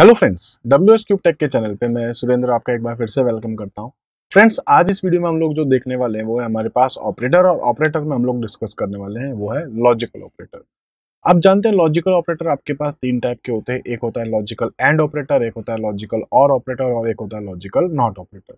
hello friends W S cube tech के channel पे मैं सुरेंद्र आपका एक बार फिर से वेलकम करता हूँ फ्रेंड्स आज इस वीडियो में हम लोग जो देखने वाले हैं वो है हमारे पास ऑपरेटर और ऑपरेटर में हम लोग डिस्कस करने वाले हैं वो है लॉजिकल ऑपरेटर आप जानते हैं लॉजिकल ऑपरेटर आपके पास तीन टाइप के होते हैं एक होता है लॉजिकल एंड ऑपरेटर एक होता है लॉजिकल और ऑपरेटर और एक होता है लॉजिकल नॉट ऑपरेटर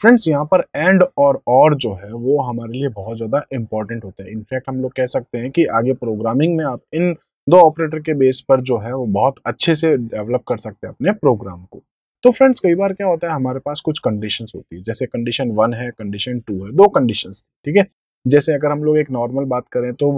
फ्रेंड्स यहाँ पर एंड और और जो है वो हमारे लिए बहुत ज़्यादा इंपॉर्टेंट होते हैं इनफैक्ट हम लोग कह सकते हैं कि आगे प्रोग्रामिंग में आप इन दो ऑपरेटर के बेस पर जो है वो बहुत अच्छे से डेवलप कर सकते हैं अपने प्रोग्राम को तो फ्रेंड्स कई बार क्या होता है हमारे पास कुछ कंडीशंस होती है जैसे कंडीशन वन है कंडीशन टू है दो कंडीशंस ठीक है जैसे अगर हम लोग एक नॉर्मल बात करें तो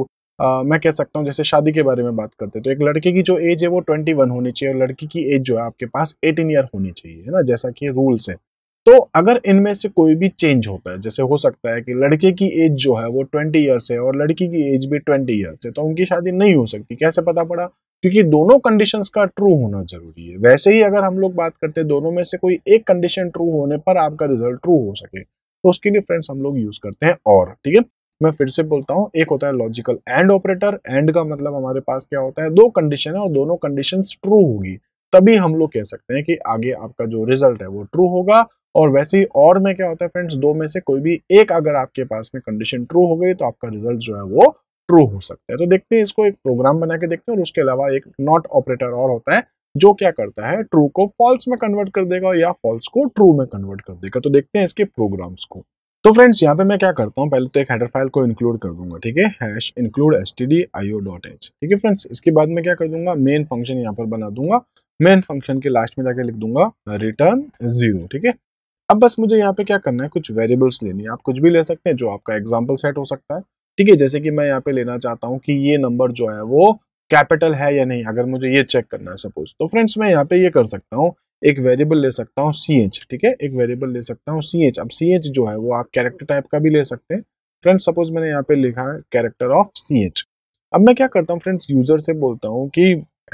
आ, मैं कह सकता हूँ जैसे शादी के बारे में बात करते हैं तो एक लड़के की जो एज है वो ट्वेंटी वन होनी चाहिए और लड़की की एज जो है आपके पास एटीन ईयर होनी चाहिए है ना जैसा कि रूल्स है तो अगर इनमें से कोई भी चेंज होता है जैसे हो सकता है कि लड़के की एज जो है वो ट्वेंटी ईयर्स है और लड़की की एज भी ट्वेंटी ईयर्स है तो उनकी शादी नहीं हो सकती कैसे पता पड़ा क्योंकि दोनों कंडीशन का ट्रू होना जरूरी है वैसे ही अगर हम लोग बात करते हैं दोनों में से कोई एक कंडीशन ट्रू होने पर आपका रिजल्ट ट्रू हो सके तो उसके लिए फ्रेंड्स हम लोग यूज करते हैं और ठीक है मैं फिर से बोलता हूँ एक होता है लॉजिकल एंड ऑपरेटर एंड का मतलब हमारे पास क्या होता है दो कंडीशन है और दोनों कंडीशन ट्रू होगी तभी हम लोग कह सकते हैं कि आगे आपका जो रिजल्ट है वो ट्रू होगा और वैसे ही और में क्या होता है फ्रेंड्स दो में से कोई भी एक अगर आपके पास में कंडीशन ट्रू हो गई तो आपका रिजल्ट जो है वो ट्रू हो सकता है तो देखते हैं इसको एक प्रोग्राम बना के देखते हैं और उसके अलावा एक नॉट ऑपरेटर और होता है जो क्या करता है ट्रू को फॉल्स में कन्वर्ट कर देगा या फॉल्स को ट्रू में कन्वर्ट कर देगा तो देखते हैं इसके प्रोग्राम्स को तो फ्रेंड्स यहाँ पे मैं क्या करता हूँ पहले तो एक हेडर फाइल को इंक्लूड कर दूंगा ठीक है hash include S T D I O dot H ठीक है फ्रेंड्स इसके बाद में क्या कर दूंगा मेन फंक्शन यहाँ पर बना दूंगा मेन फंक्शन के लास्ट में जाके लिख दूंगा रिटर्न जीरो ठीक है अब बस मुझे यहाँ पे क्या करना है कुछ वेरिएबल्स लेनी है आप कुछ भी ले सकते हैं जो आपका एग्जाम्पल सेट हो सकता है ठीक है जैसे कि मैं यहाँ पे लेना चाहता हूँ कि ये नंबर जो है वो कैपिटल है या नहीं अगर मुझे ये चेक करना है सपोज तो फ्रेंड्स मैं यहाँ पे ये कर सकता हूँ एक वेरिएबल ले सकता हूँ सी एच ठीक है एक वेरिएबल ले सकता हूँ सी एच अब सी एच जो है वो आप कैरेक्टर टाइप का भी ले सकते हैं फ्रेंड्स सपोज मैंने यहाँ पे लिखा है कैरेक्टर ऑफ सी एच अब मैं क्या करता हूँ फ्रेंड्स यूजर से बोलता हूँ कि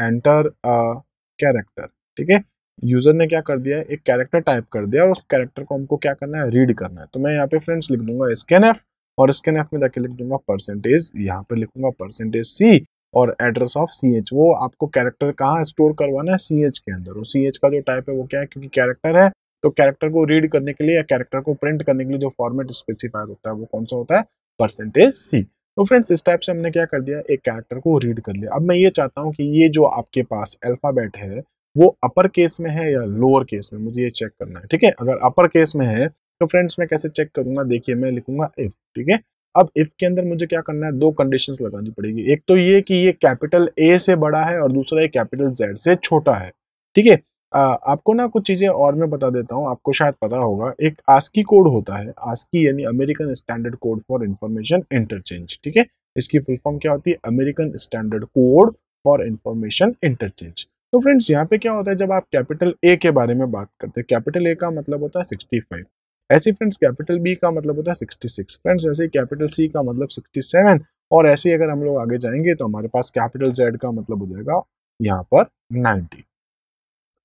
एंटर कैरेक्टर ठीक है यूज़र ने क्या कर दिया है एक कैरेक्टर टाइप कर दिया और उस कैरेक्टर को हमको क्या करना है रीड करना है तो मैं यहाँ पे फ्रेंड्स लिख दूंगा स्कैन एफ और स्कैन एफ में जाके लिख दूंगा परसेंटेज यहाँ पे लिखूंगा परसेंटेज सी और एड्रेस ऑफ सी एच वो आपको कैरेक्टर कहाँ स्टोर करवाना है सी एच के अंदर और सी एच का जो टाइप है वो क्या है क्योंकि कैरेक्टर है तो कैरेक्टर को रीड करने के लिए या कैरेक्टर को प्रिंट करने के लिए जो फॉर्मेट स्पेसिफाइड होता है वो कौन सा होता है परसेंटेज सी तो फ्रेंड्स इस टाइप से हमने क्या कर दिया एक कैरेक्टर को रीड कर लिया अब मैं ये चाहता हूँ कि ये जो आपके पास अल्फ़ाबेट है वो अपर केस में है या लोअर केस में मुझे ये चेक करना है ठीक है अगर अपर केस में है तो फ्रेंड्स मैं कैसे चेक करूंगा देखिए मैं लिखूंगा इफ ठीक है अब इफ के अंदर मुझे क्या करना है दो कंडीशंस लगानी पड़ेगी एक तो ये कि ये कैपिटल ए से बड़ा है और दूसरा ये कैपिटल जेड से छोटा है ठीक है आपको ना कुछ चीज़ें और मैं बता देता हूँ आपको शायद पता होगा एक आस्की कोड होता है आस्की यानी American Standard Code for Information Interchange ठीक है इसकी फुल फॉर्म क्या होती है American Standard Code for Information Interchange तो फ्रेंड्स यहाँ पे क्या होता है जब आप कैपिटल ए के बारे में बात करते हैं कैपिटल ए का मतलब होता है सिक्सटी फाइव ऐसे फ्रेंड्स कैपिटल बी का मतलब होता है सिक्सटी सिक्स फ्रेंड्स ऐसे कैपिटल सी का मतलब सिक्सटी सेवन और ऐसे ही अगर हम लोग आगे जाएंगे तो हमारे पास कैपिटल जेड का मतलब हो जाएगा यहाँ पर नाइन्टी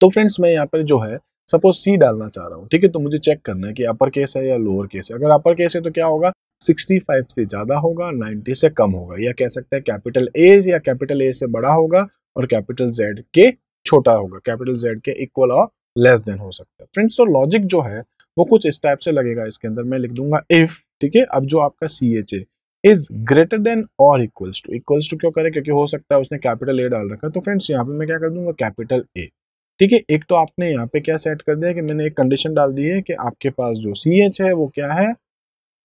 तो फ्रेंड्स मैं यहाँ पर जो है सपोज सी डालना चाह रहा हूँ ठीक है तो मुझे चेक करना है कि अपर केस है या लोअर केस है अगर अपर केस है तो क्या होगा 65 से ज़्यादा होगा 90 से कम होगा या कह सकते हैं कैपिटल ए या कैपिटल ए से बड़ा होगा और कैपिटल जेड के छोटा होगा कैपिटल जेड के इक्वल और लेस देन हो सकता है फ्रेंड्स तो लॉजिक जो है वो कुछ इस टाइप से लगेगा इसके अंदर मैं लिख दूंगा इफ ठीक है अब जो आपका C H A is greater than और इक्वल्स टू इक्वल्स टू क्यों करें क्योंकि हो सकता है उसने कैपिटल ए डाल रखा तो फ्रेंड्स यहाँ पे मैं क्या कर दूंगा कैपिटल ए ठीक है एक तो आपने यहाँ पे क्या सेट कर दिया कि मैंने एक कंडीशन डाल दी है कि आपके पास जो सी एच है वो क्या है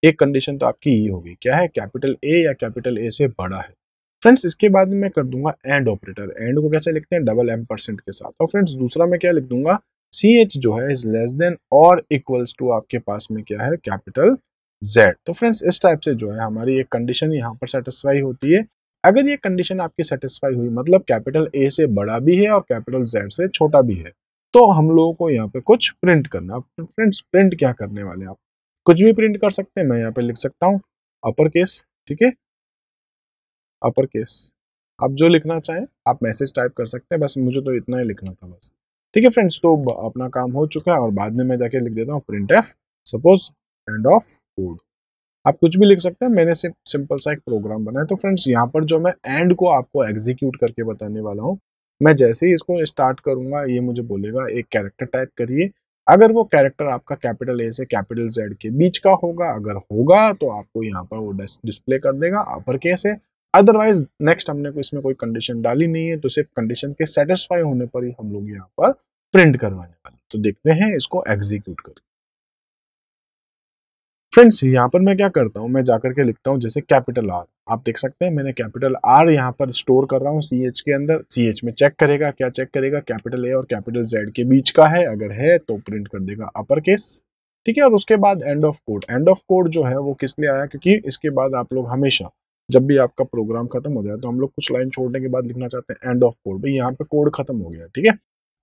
एक कंडीशन तो आपकी ये e होगी क्या है कैपिटल ए या कैपिटल ए से बड़ा है फ्रेंड्स इसके बाद में मैं कर दूंगा एंड ऑपरेटर एंड को कैसे लिखते हैं डबल एम परसेंट के साथ और फ्रेंड्स दूसरा मैं क्या लिख दूंगा सी एच जो है इज लेस देन और इक्वल्स टू आपके पास में क्या है कैपिटल जेड तो फ्रेंड्स इस टाइप से जो है हमारी एक कंडीशन यहाँ पर सेटिस्फाई होती है अगर ये कंडीशन आपकी सेटिस्फाई हुई मतलब कैपिटल ए से बड़ा भी है और कैपिटल जेड से छोटा भी है तो हम लोगों को यहाँ पे कुछ प्रिंट करना फ्रेंड्स प्रिंट क्या करने वाले आप कुछ भी प्रिंट कर सकते हैं मैं यहाँ पे लिख सकता हूँ अपर केस ठीक है अपर केस आप जो लिखना चाहें आप मैसेज टाइप कर सकते हैं बस मुझे तो इतना ही लिखना था बस ठीक है फ्रेंड्स तो अपना काम हो चुका है और बाद में मैं जाके लिख देता हूँ printf suppose end of code आप कुछ भी लिख सकते हैं मैंने सिर्फ सिंपल सा एक प्रोग्राम बनाया तो फ्रेंड्स यहाँ पर जो मैं एंड को आपको एग्जीक्यूट करके बताने वाला हूँ मैं जैसे ही इसको स्टार्ट करूंगा ये मुझे बोलेगा एक कैरेक्टर टाइप करिए अगर वो कैरेक्टर आपका कैपिटल ए से कैपिटल जेड के बीच का होगा अगर होगा तो आपको यहाँ पर वो डिस्प्ले कर देगा अपर केस है अदरवाइज नेक्स्ट हमने को इसमें कोई कंडीशन डाली नहीं है तो सिर्फ कंडीशन के सेटिस्फाई होने पर ही हम लोग यहाँ पर प्रिंट करवाने वाले तो देखते हैं इसको एग्जीक्यूट कर फ्रेंड्स यहाँ पर मैं क्या करता हूँ मैं जाकर के लिखता हूँ जैसे कैपिटल आर आप देख सकते हैं मैंने कैपिटल आर यहाँ पर स्टोर कर रहा हूँ सी के अंदर सी में चेक करेगा क्या चेक करेगा कैपिटल ए और कैपिटल जेड के बीच का है अगर है तो प्रिंट कर देगा अपर केस ठीक है और उसके बाद end of code end of code जो है वो किस लिए आया क्योंकि इसके बाद आप लोग हमेशा जब भी आपका प्रोग्राम खत्म हो जाए तो हम लोग कुछ लाइन छोड़ने के बाद लिखना चाहते हैं एंड ऑफ कोड भाई यहाँ पे कोड खत्म हो गया ठीक है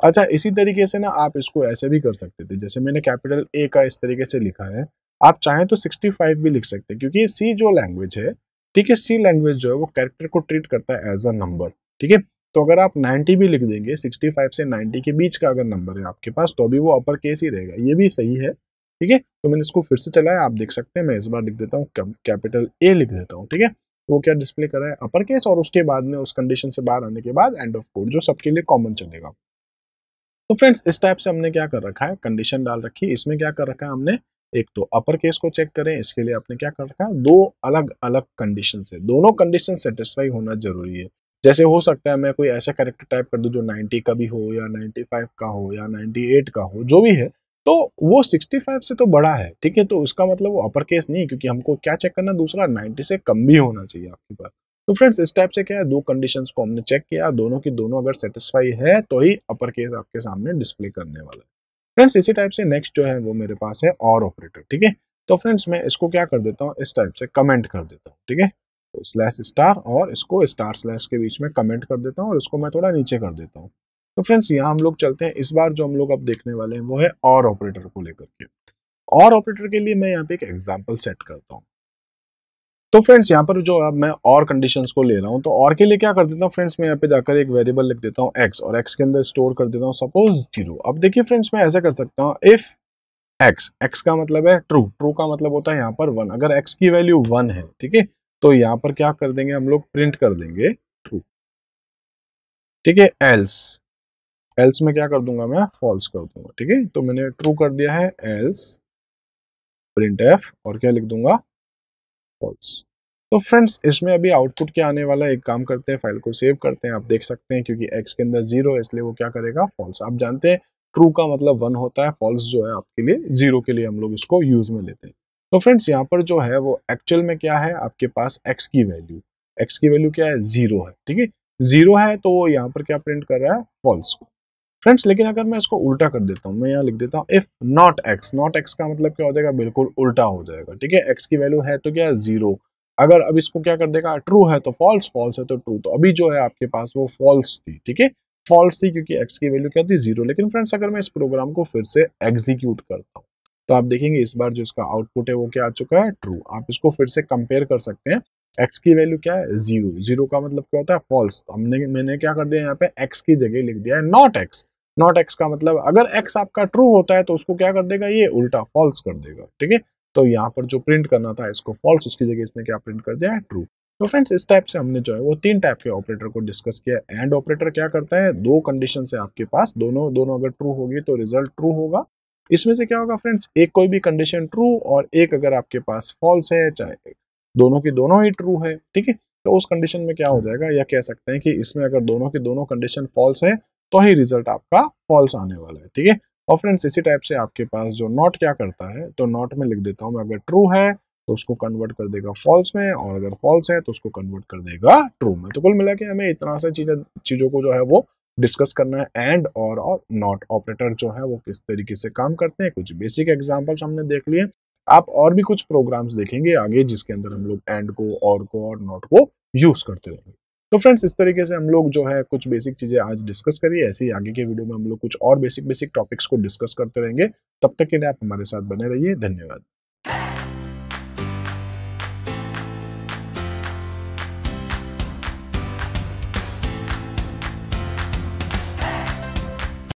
अच्छा इसी तरीके से ना आप इसको ऐसे भी कर सकते थे जैसे मैंने कैपिटल ए का इस तरीके से लिखा है आप चाहें तो 65 भी लिख सकते हैं क्योंकि सी जो लैंग्वेज है ठीक है सी लैंग्वेज जो है वो कैरेक्टर को ट्रीट करता है एज अ नंबर ठीक है तो अगर आप 90 भी लिख देंगे 65 से 90 के बीच का अगर नंबर है आपके पास तो भी वो अपर केस ही रहेगा ये भी सही है ठीक है तो मैंने इसको फिर से चलाया आप देख सकते हैं मैं इस बार लिख देता हूँ कैपिटल ए लिख देता हूँ ठीक है वो क्या डिस्प्ले कर रहा है अपर केस और उसके बाद में उस कंडीशन से बाहर आने के बाद एंड ऑफ कोड जो सबके लिए कॉमन चलेगा तो फ्रेंड्स इस टाइप से हमने क्या कर रखा है कंडीशन डाल रखी है इसमें क्या कर रखा है हमने एक तो अपर केस को चेक करें इसके लिए आपने क्या कर रखा है दो अलग अलग कंडीशन है दोनों कंडीशन सेटिस्फाई होना जरूरी है जैसे हो सकता है मैं कोई ऐसा करेक्टर टाइप कर दूं जो 90 का भी हो या 95 का हो या 98 का हो जो भी है तो वो 65 से तो बड़ा है ठीक है तो उसका मतलब वो अपर केस नहीं क्योंकि हमको क्या चेक करना दूसरा 90 से कम भी होना चाहिए आपके पास तो फ्रेंड्स इस टाइप से क्या है दो कंडीशन को हमने चेक किया दोनों की दोनों अगर सेटिस्फाई है तो ही अपर केस आपके सामने डिस्प्ले करने वाला है फ्रेंड्स इसी टाइप से नेक्स्ट जो है वो मेरे पास है और ऑपरेटर ठीक है तो फ्रेंड्स मैं इसको क्या कर देता हूँ इस टाइप से कमेंट कर देता हूँ ठीक है स्लैश तो स्टार और इसको स्टार स्लैश के बीच में कमेंट कर देता हूँ और इसको मैं थोड़ा नीचे कर देता हूँ तो फ्रेंड्स यहाँ हम लोग चलते हैं इस बार जो हम लोग अब देखने वाले हैं वो है और ऑपरेटर को लेकर के और ऑपरेटर के लिए मैं यहाँ पे एक एग्जाम्पल सेट करता हूँ तो फ्रेंड्स यहाँ पर जो अब मैं और कंडीशन को ले रहा हूँ तो और के लिए क्या कर देता हूँ फ्रेंड्स मैं यहाँ पे जाकर एक वेरिएबल लिख देता हूँ एक्स और एक्स के अंदर स्टोर कर देता हूँ सपोज जीरो अब देखिए फ्रेंड्स मैं ऐसा कर सकता हूँ इफ एक्स एक्स का मतलब है ट्रू ट्रू का मतलब होता है यहाँ पर वन अगर एक्स की वैल्यू वन है ठीक है तो यहाँ पर क्या कर देंगे हम लोग प्रिंट कर देंगे ट्रू ठीक है एल्स एल्स में क्या कर दूंगा मैं फॉल्स कर दूंगा ठीक है तो मैंने ट्रू कर दिया है एल्स प्रिंट एफ और क्या लिख दूंगा फॉल्स तो फ्रेंड्स इसमें अभी आउटपुट क्या आने वाला है एक काम करते हैं फाइल को सेव करते हैं आप देख सकते हैं क्योंकि एक्स के अंदर जीरो है इसलिए वो क्या करेगा फॉल्स आप जानते हैं ट्रू का मतलब वन होता है फॉल्स जो है आपके लिए जीरो के लिए हम लोग इसको यूज में लेते हैं तो फ्रेंड्स यहाँ पर जो है वो एक्चुअल में क्या है आपके पास एक्स की वैल्यू एक्स की वैल्यू क्या है जीरो है ठीक है जीरो है तो वो यहाँ पर क्या प्रिंट कर रहा है फॉल्स को फ्रेंड्स लेकिन अगर मैं इसको उल्टा कर देता हूँ मैं यहाँ लिख देता हूँ if not X not X का मतलब क्या हो जाएगा बिल्कुल उल्टा हो जाएगा ठीक है एक्स की वैल्यू है तो क्या जीरो अगर अब इसको क्या कर देगा ट्रू है तो फॉल्स फॉल्स है तो ट्रू तो अभी जो है आपके पास वो फॉल्स थी ठीक है फॉल्स थी क्योंकि एक्स की वैल्यू क्या थी जीरो लेकिन फ्रेंड्स अगर मैं इस प्रोग्राम को फिर से एग्जीक्यूट करता हूँ तो आप देखेंगे इस बार जो इसका आउटपुट है वो क्या आ चुका है ट्रू आप इसको फिर से कंपेयर कर सकते हैं एक्स की वैल्यू क्या है जीरो जीरो का मतलब क्या होता है फॉल्स हमने मैंने क्या कर दिया यहाँ पे एक्स की जगह लिख दिया है नॉट एक्स नॉट एक्स का मतलब अगर एक्स आपका ट्रू होता है तो उसको क्या कर देगा ये उल्टा फॉल्स कर देगा ठीक है तो यहाँ पर जो प्रिंट करना था इसको फॉल्स उसकी जगह इसने क्या प्रिंट कर दिया है ट्रू तो फ्रेंड्स इस टाइप से हमने जो है वो तीन टाइप के ऑपरेटर को डिस्कस किया एंड ऑपरेटर क्या करता है दो कंडीशन है आपके पास दोनों दोनों अगर ट्रू होगी तो रिजल्ट ट्रू होगा इसमें से क्या होगा फ्रेंड्स एक कोई भी कंडीशन ट्रू और एक अगर आपके पास फॉल्स है चाहे दोनों की दोनों ही ट्रू है ठीक है तो उस कंडीशन में क्या हो जाएगा या कह सकते हैं कि इसमें अगर दोनों की दोनों कंडीशन फॉल्स है तो ही रिजल्ट आपका फॉल्स आने वाला है ठीक है और फ्रेंड्स इसी टाइप से आपके पास जो नॉट क्या करता है तो नॉट में लिख देता हूँ मैं अगर ट्रू है तो उसको कन्वर्ट कर देगा फॉल्स में और अगर फॉल्स है तो उसको कन्वर्ट कर देगा ट्रू में तो कुल मिला के हमें इतना सा चीजें चीज़ों को जो है वो डिस्कस करना है एंड और और नॉट ऑपरेटर जो है वो किस तरीके से काम करते हैं कुछ बेसिक एग्जाम्पल्स हमने देख लिए आप और भी कुछ प्रोग्राम्स देखेंगे आगे जिसके अंदर हम लोग एंड को और को और नॉट को यूज करते रहेंगे तो फ्रेंड्स इस तरीके से हम लोग जो है कुछ बेसिक चीज़ें आज डिस्कस करिए ऐसे ही आगे के वीडियो में हम लोग कुछ और बेसिक बेसिक टॉपिक्स को डिस्कस करते रहेंगे तब तक के लिए आप हमारे साथ बने रहिए धन्यवाद